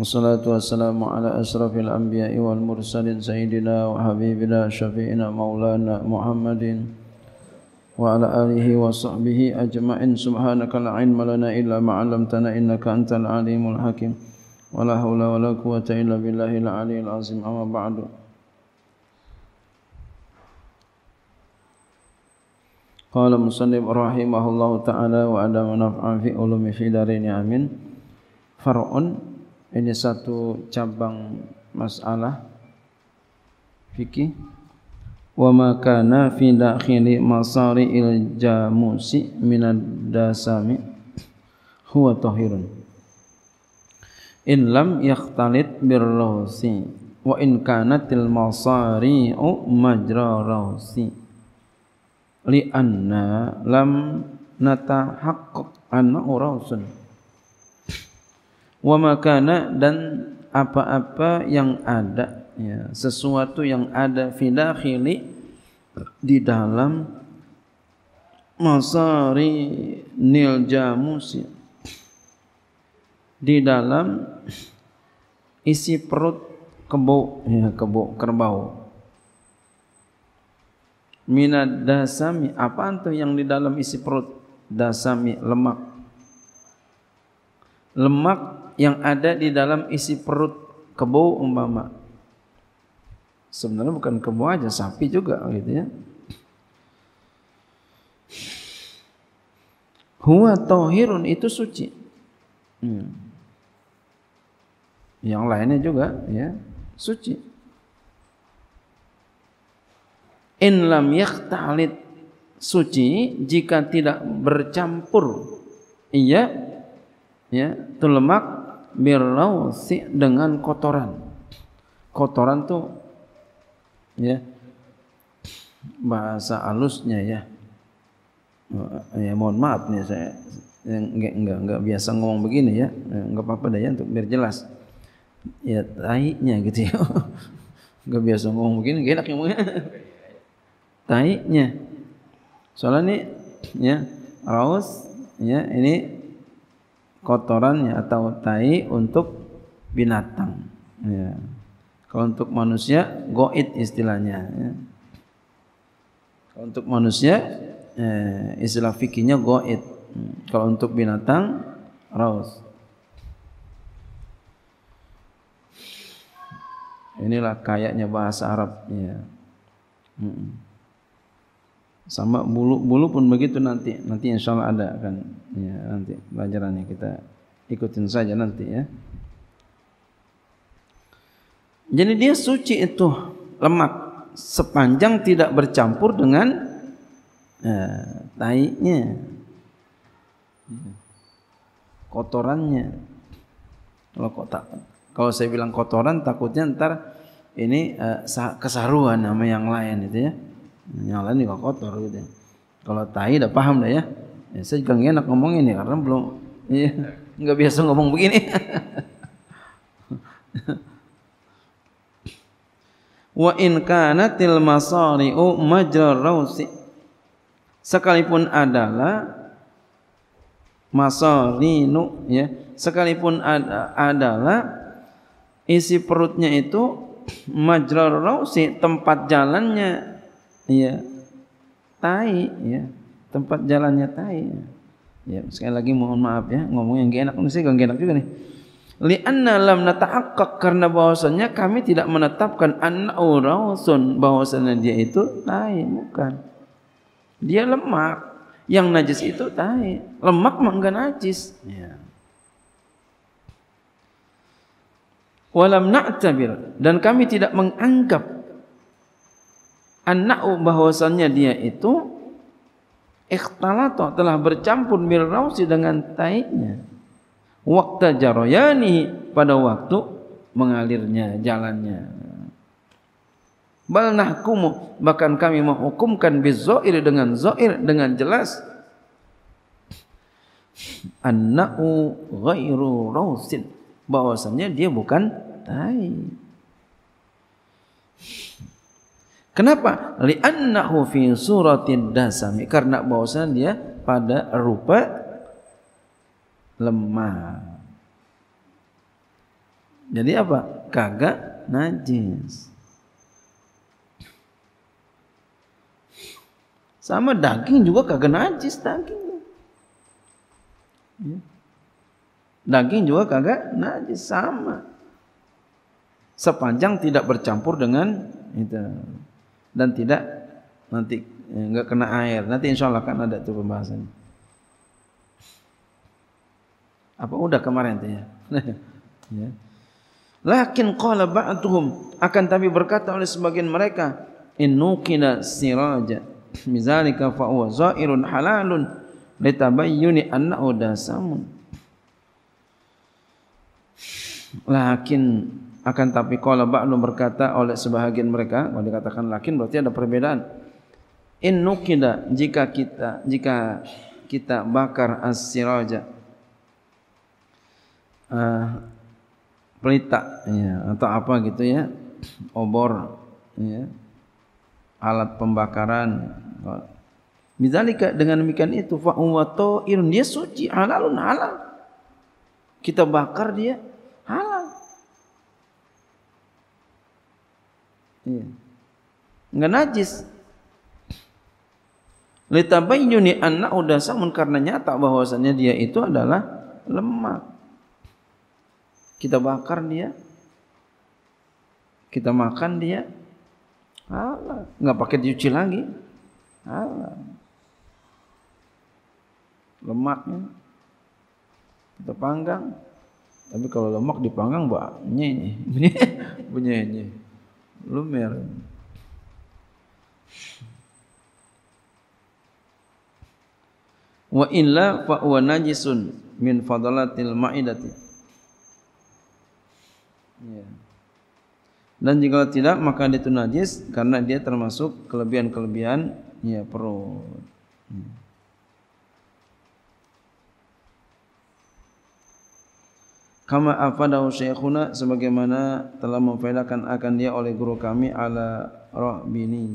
والصلاة والسلام على أشرف الأنبياء والمرسلين سيدنا وحبيبنا شفيعنا مولانا محمد وعلى آله وصحبه أجمعين سبحانك لا علم لنا إلا ما علمتنا إنك أنت العليم الحكيم ولا حول ولا قوة إلا بالله العلي العظيم أما بعد قال مسلم رحمه الله تعالى وعلى ونفع في علوم في دارين آمين فرعون Ini satu cabang masalah fikih. Wa ma kana fi dakhili masari il jamusi min dasami huwa tahirun. In lam yakhtalit bir rawsi wa in kanatil masari'u majra rawsi li anna lam natahaqqaq anna rawsun wa makana dan apa-apa yang ada ya, sesuatu yang ada fi dakhili di dalam masari nil jamus ya. di dalam isi perut kebo ya kebo kerbau minad dasami apa itu yang di dalam isi perut dasami lemak lemak yang ada di dalam isi perut kebo umpama. Sebenarnya bukan kebo aja, sapi juga gitu ya. Huwa tohirun itu suci. Hmm. Yang lainnya juga ya suci. In lam yakhtalit suci jika tidak bercampur iya ya itu lemak si dengan kotoran kotoran tuh ya bahasa alusnya ya eh, ya mohon maaf nih saya enggak enggak enggak biasa ngomong begini ya enggak eh, apa-apa deh ya untuk biar jelas ya taiknya gitu ya enggak biasa ngomong begini gak enak ngomongnya taiknya soalnya nih ya raus ya ini kotoran ya atau tai untuk binatang. Ya. Kalau untuk manusia goit istilahnya. Ya. Kalau untuk manusia eh, istilah fikinya goit. Kalau untuk binatang raus. Inilah kayaknya bahasa Arab. Ya. Mm sama bulu bulu pun begitu nanti nanti insya Allah ada kan ya nanti pelajarannya kita ikutin saja nanti ya jadi dia suci itu lemak sepanjang tidak bercampur dengan eh, ya, tainya kotorannya kalau kotak kalau saya bilang kotoran takutnya ntar ini eh, kesaruan sama yang lain itu ya yang lain juga kotor gitu ya. kalau tahi udah paham dah ya, ya saya juga enak ngomong ini ya, karena belum ya, nggak biasa ngomong begini wa in kanatil masari'u majra rausi sekalipun adalah masarinu ya sekalipun ada, adalah isi perutnya itu majra rausi tempat jalannya ya tai ya tempat jalannya tai ya sekali lagi mohon maaf ya ngomong yang gak enak nih sih gak enak juga nih li anna lam nata'aqqaq karena bahwasanya kami tidak menetapkan anna urausun bahwasanya dia itu tai bukan dia lemak yang najis itu tai lemak mah enggak najis ya walam na'tabir dan kami tidak menganggap anna'u bahwasannya dia itu ikhtalata telah bercampur mil dengan taiknya waktu jarayani pada waktu mengalirnya jalannya bal nahkumu bahkan kami menghukumkan bizair dengan zair dengan jelas annahu gayru rausin bahwasannya dia bukan tai Kenapa? Li'annahu fi suratin dasami. Karena bahwasanya dia pada rupa lemah. Jadi apa? Kagak najis. Sama daging juga kagak najis daging. Ya. Daging juga kagak najis sama. Sepanjang tidak bercampur dengan itu dan tidak nanti enggak eh, kena air. Nanti insyaallah Allah kan ada itu pembahasan Apa udah kemarin tanya? ya. Lakin qala ba'duhum akan tapi berkata oleh sebagian mereka innukina siraja mizalika fa huwa zairun halalun litabayyuni anna udasamun. Lakin akan tapi qala ba'nu berkata oleh sebahagian mereka kalau dikatakan lakin berarti ada perbedaan in nukida jika kita jika kita bakar as-siraja uh, pelita ya, atau apa gitu ya obor ya, alat pembakaran Misalnya dengan demikian itu fa'uwato irun dia suci halalun halal kita bakar dia halal Iya. Enggak najis. Litabayyuni anak udah samun karena nyata bahwasannya dia itu adalah lemak. Kita bakar dia. Kita makan dia. Allah, enggak pakai dicuci lagi. Allah. Lemaknya kita panggang. Tapi kalau lemak dipanggang, mbak, nyenyi. bunyi lumer. Wa illa fa huwa najisun min fadlatil maidati. Ya. Dan jika tidak maka dia itu najis karena dia termasuk kelebihan-kelebihan ya perut. Ya. kama afada syekhuna sebagaimana telah memfaedahkan akan dia oleh guru kami ala rahbini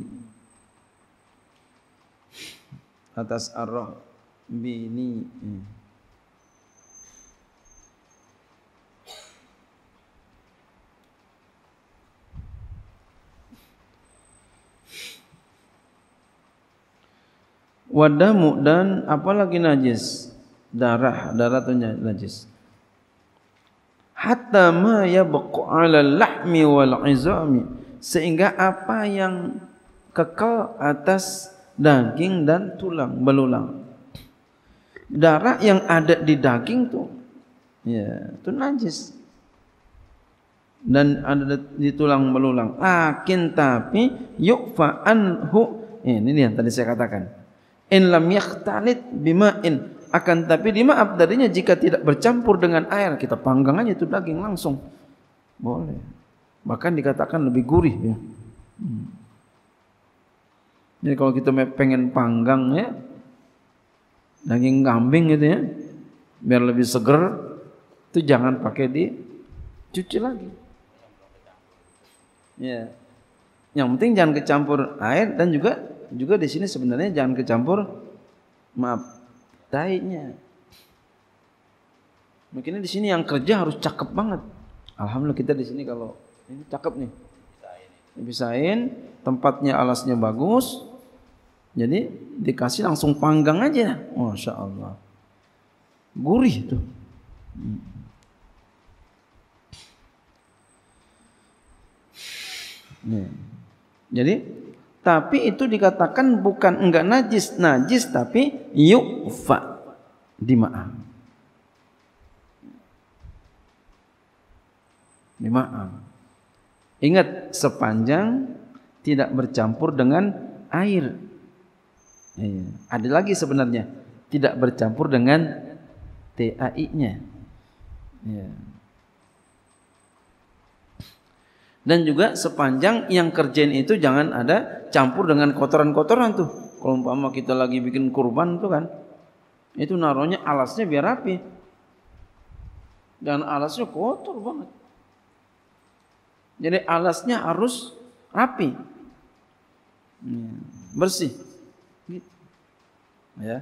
atas ar-rahbini Wadamu dan apalagi najis darah darah itu najis hatta ma yabqa 'ala lahmi wal 'izami sehingga apa yang kekal atas daging dan tulang belulang darah yang ada di daging tu ya tu najis dan ada di tulang belulang akin tapi yufa anhu eh, ini yang tadi saya katakan in lam yakhtalit bima'in Akan tapi dimaaf darinya jika tidak bercampur dengan air, kita panggang aja itu daging langsung. Boleh. Bahkan dikatakan lebih gurih ya. Hmm. Jadi kalau kita pengen panggang ya, daging kambing gitu ya, biar lebih seger, itu jangan pakai di cuci lagi. Ya. Yang penting jangan kecampur air dan juga juga di sini sebenarnya jangan kecampur maaf tainya. Mungkin di sini yang kerja harus cakep banget. Alhamdulillah kita di sini kalau ini cakep nih. Bisain, tempatnya alasnya bagus. Jadi dikasih langsung panggang aja. Masya Allah. Gurih tuh. Hmm. Nih. Jadi tapi itu dikatakan bukan enggak najis najis tapi yukfa dimaaf dimaaf ingat sepanjang tidak bercampur dengan air iya. ada lagi sebenarnya tidak bercampur dengan TAI-nya iya. dan juga sepanjang yang kerjain itu jangan ada campur dengan kotoran-kotoran tuh kalau umpama kita lagi bikin kurban tuh kan itu naruhnya alasnya biar rapi dan alasnya kotor banget jadi alasnya harus rapi iya, bersih gitu. ya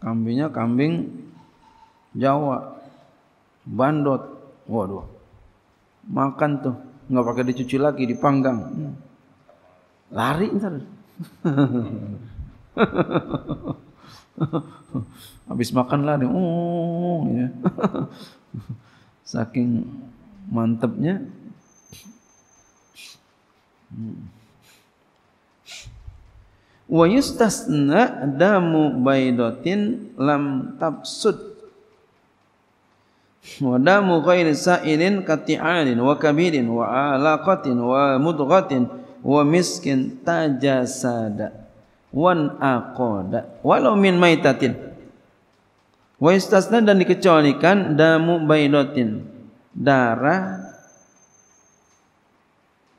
kambingnya kambing Jawa bandot, waduh, makan tuh nggak pakai dicuci lagi, dipanggang, lari ntar. Habis makan lari, oh, ya. saking mantepnya. Wa yustasna damu baidotin lam tabsud Wadamu kain ghairi sa'ilin kati'anin wa kabirin wa alaqatin wa mudghatin wa miskin tajasada wan aqada walau min maitatin wa istasna dan dikecualikan damu baidotin darah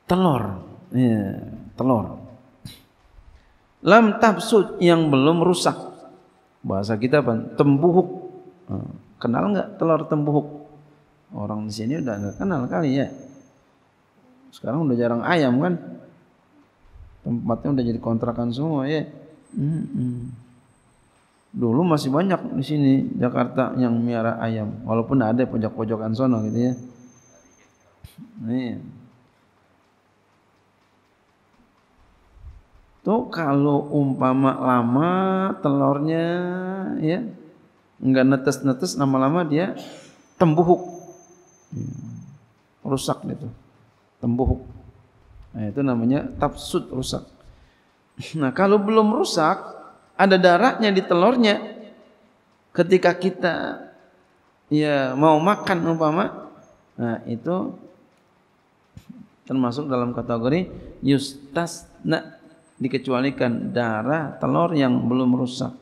telur ya, telur lam tafsud yang belum rusak bahasa kita apa tembuhuk hmm Kenal nggak telur tempuhuk? Orang di sini udah nggak kenal kali ya. Sekarang udah jarang ayam kan? Tempatnya udah jadi kontrakan semua ya. Hmm. Dulu masih banyak di sini Jakarta yang miara ayam, walaupun ada pojok-pojokan sono gitu ya. Nih. Iya. Tuh kalau umpama lama telurnya ya enggak netes-netes lama-lama dia tembuhuk. Hmm. Rusak itu. Tembuhuk. Nah, itu namanya tafsud rusak. Nah, kalau belum rusak, ada darahnya di telurnya. Ketika kita ya mau makan umpama, nah itu termasuk dalam kategori yustasna dikecualikan darah telur yang belum rusak.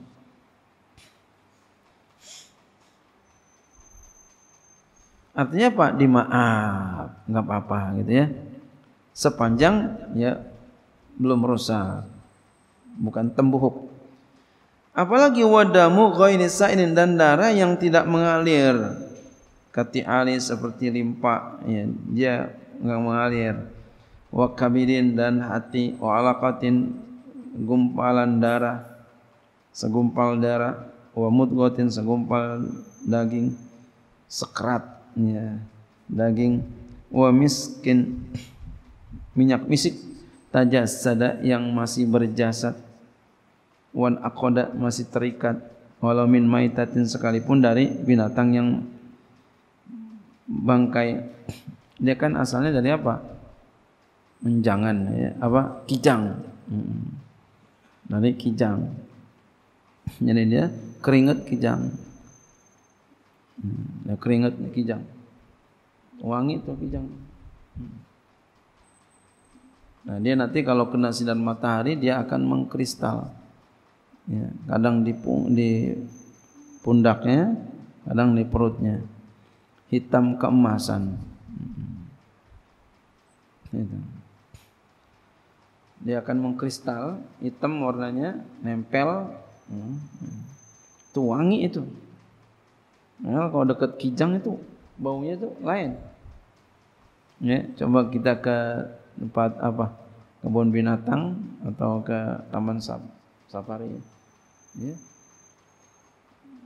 Artinya apa? Dimaaf, nggak apa-apa gitu ya. Sepanjang ya belum rusak, bukan tembuhuk. Apalagi wadamu ghairi sa'inin dan darah yang tidak mengalir. Kati alis seperti limpa, ya, dia nggak mengalir. Wa kabirin dan hati, wa alaqatin gumpalan darah, segumpal darah, wa mudghatin segumpal daging, sekerat ya, daging wa miskin minyak misik tajasada yang masih berjasad wan aqada masih terikat walau min maitatin sekalipun dari binatang yang bangkai dia kan asalnya dari apa menjangan ya. apa kijang hmm. dari kijang jadi dia keringat kijang Hmm, ya keringat kijang. Wangi tuh kijang. Hmm. Nah, dia nanti kalau kena sinar matahari dia akan mengkristal. Ya, kadang di di pundaknya, kadang di perutnya. Hitam keemasan. Hmm. Dia akan mengkristal, hitam warnanya, nempel. Hmm. Itu wangi itu. Nah, kalau dekat Kijang itu baunya itu lain. Ya, coba kita ke tempat apa? Kebun binatang atau ke taman safari. Ya.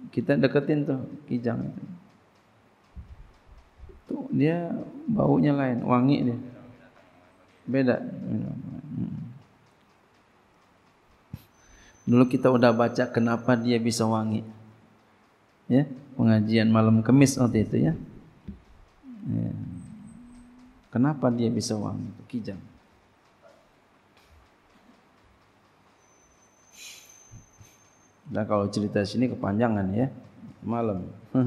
Kita deketin tuh Kijang itu. Tuh dia baunya lain, wangi dia. Beda. Hmm. Dulu kita udah baca kenapa dia bisa wangi ya pengajian malam kemis waktu itu ya, ya. kenapa dia bisa wangi kijang Nah kalau cerita sini kepanjangan ya malam.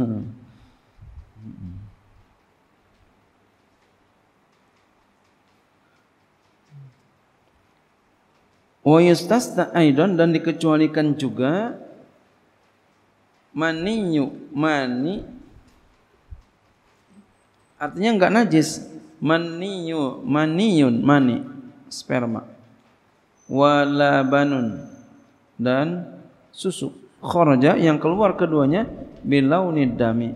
Wa yustasta aidan dan dikecualikan juga maniyu mani artinya enggak najis maniyu maniyun mani sperma wala banun dan susu kharaja yang keluar keduanya bilaunid dami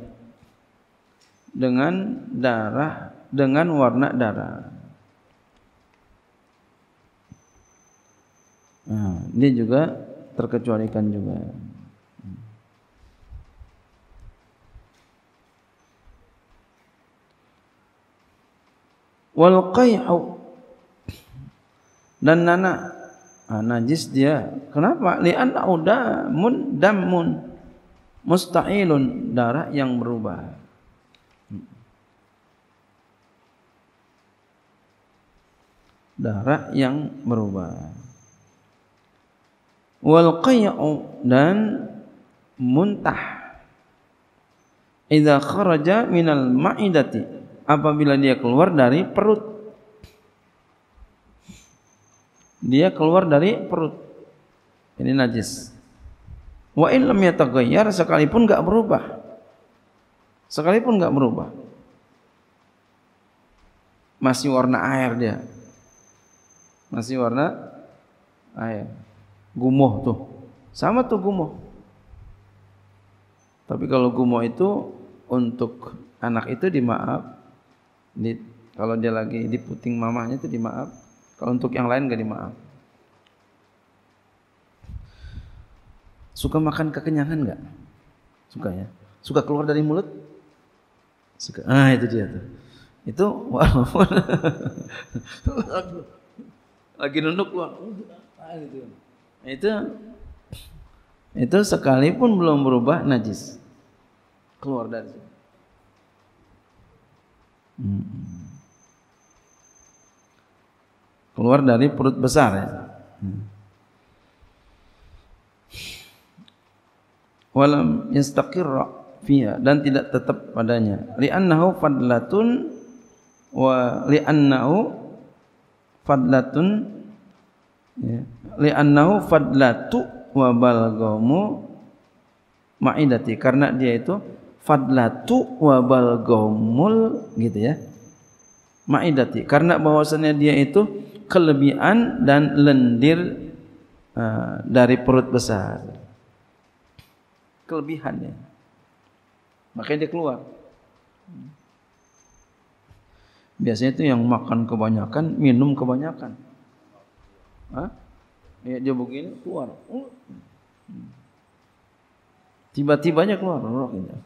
dengan darah dengan warna darah nah, dia juga terkecualikan juga wal qai'u dan nana ah, najis dia kenapa li auda mun damun mustailun darah yang berubah darah yang berubah wal qai'u dan muntah idza kharaja minal ma'idati apabila dia keluar dari perut. Dia keluar dari perut. Ini najis. Wa in lam yataghayyar sekalipun enggak berubah. Sekalipun enggak berubah. Masih warna air dia. Masih warna air. Gumoh tuh. Sama tuh gumoh. Tapi kalau gumoh itu untuk anak itu dimaaf di, kalau dia lagi di puting mamahnya itu dimaaf. Kalau untuk yang lain gak dimaaf. Suka makan kekenyangan nggak? Suka ya. Suka keluar dari mulut? Suka. Ah itu dia tuh. Itu walaupun lagi nunduk keluar. Itu itu sekalipun belum berubah najis. Keluar dari situ. Hmm. Keluar dari perut besar ya. Hmm. Walam yastaqirra fiha dan tidak tetap padanya. Li'annahu fadlatun wa li'annahu fadlatun ya. Li'annahu fadlatu wa balgamu ma'idati karena dia itu fadlatu wabal gomul gitu ya ma'idati karena bahwasanya dia itu kelebihan dan lendir uh, dari perut besar kelebihannya makanya dia keluar biasanya itu yang makan kebanyakan minum kebanyakan Hah? ya dia begini keluar hmm. tiba-tibanya keluar rohnya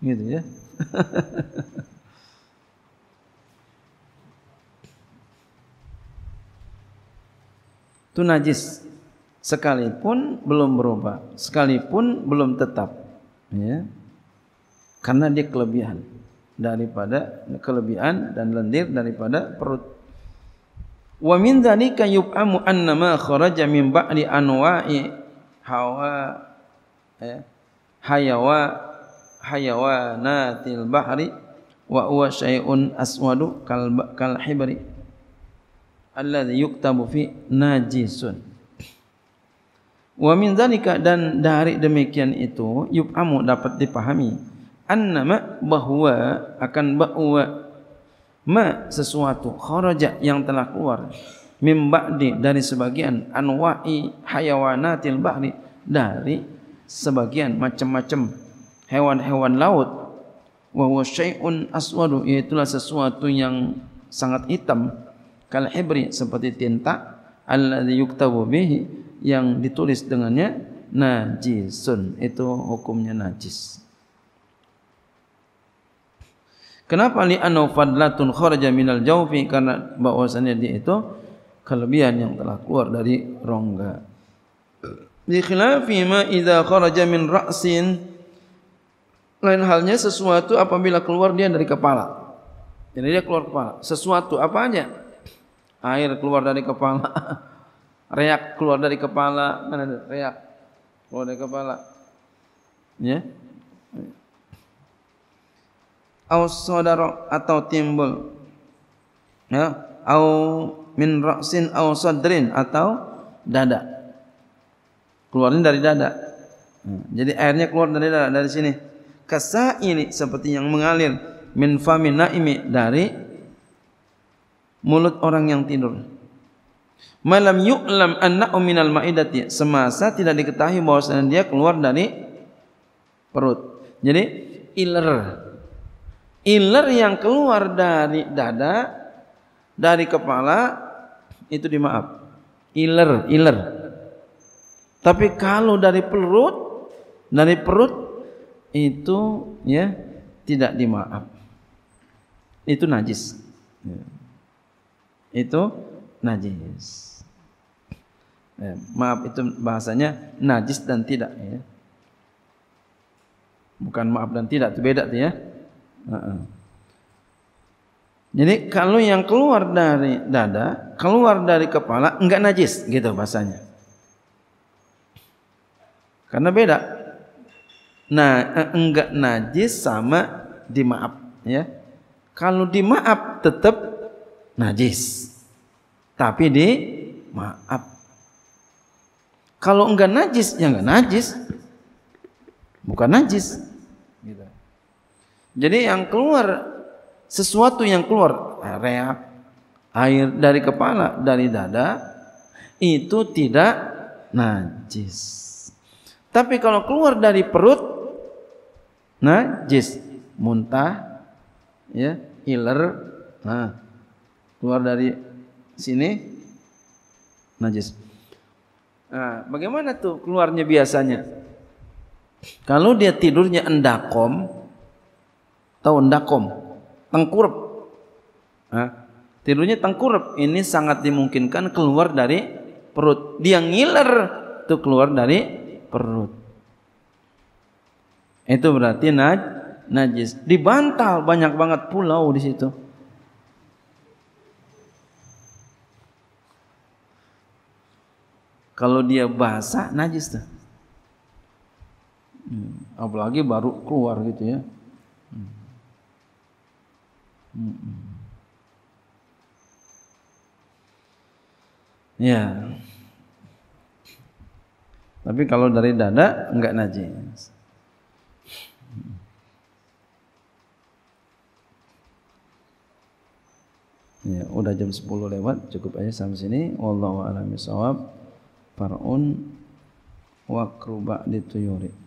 gitu ya. Itu najis sekalipun belum berubah, sekalipun belum tetap ya. Karena dia kelebihan daripada kelebihan dan lendir daripada perut. Wa min dhalika yub'amu anna ma kharaja min ba'di anwa'i hawa ya. hayawa hayawanatil bahri wa huwa syai'un aswadu kal kal hibri alladhi yuktabu fi najisun wa min dzalika dan dari demikian itu yufamu dapat dipahami annama bahwa akan bahwa ma sesuatu kharaja yang telah keluar mim ba'di dari sebagian anwa'i hayawanatil bahri dari sebagian macam-macam hewan-hewan laut wa huwa syai'un aswadu yaitulah sesuatu yang sangat hitam kal hibri seperti tinta alladhi yuktabu bihi yang ditulis dengannya najisun itu hukumnya najis kenapa li anna fadlatun kharaja minal jawfi karena bahwasanya dia itu kelebihan yang telah keluar dari rongga Di khilafi ma idza kharaja min ra'sin Lain halnya sesuatu apabila keluar dia dari kepala. Jadi dia keluar kepala. Sesuatu apanya? Air keluar dari kepala. Reak keluar dari kepala. Mana Reak keluar dari kepala. Ya. Au saudara atau timbul. Ya. Au min ra'sin au sadrin atau dada. Keluarnya dari dada. Hmm. Jadi airnya keluar dari dada dari sini kasaili seperti yang mengalir min famin naimi dari mulut orang yang tidur. Malam yu'lam anna minal ma'idati semasa tidak diketahui bahwasanya dia keluar dari perut. Jadi iler iler yang keluar dari dada dari kepala itu dimaaf iler iler tapi kalau dari perut dari perut itu ya tidak dimaaf. Itu najis. Ya. Itu najis. Ya, maaf itu bahasanya najis dan tidak ya. Bukan maaf dan tidak itu beda tuh ya. Uh -uh. Jadi kalau yang keluar dari dada, keluar dari kepala enggak najis gitu bahasanya. Karena beda. Nah, eh, enggak najis sama dimaaf ya. Kalau dimaaf tetap najis. Tapi di maaf. Kalau enggak najis ya enggak najis. Bukan najis. Gitu. Jadi yang keluar sesuatu yang keluar reak air dari kepala dari dada itu tidak najis. Tapi kalau keluar dari perut najis muntah ya iler nah keluar dari sini najis nah, bagaimana tuh keluarnya biasanya kalau dia tidurnya endakom tahu endakom tengkurap nah, tidurnya tengkurap ini sangat dimungkinkan keluar dari perut dia ngiler tuh keluar dari perut itu berarti naj najis. Di banyak banget pulau di situ. Kalau dia basah najis tuh. Hmm. Apalagi baru keluar gitu ya. Hmm. Hmm. Ya. Tapi kalau dari dada enggak najis. Ya, udah jam 10 lewat, cukup aja sampai sini. Wallahu a'lam bishawab. Far'un wa kruba dituyuri.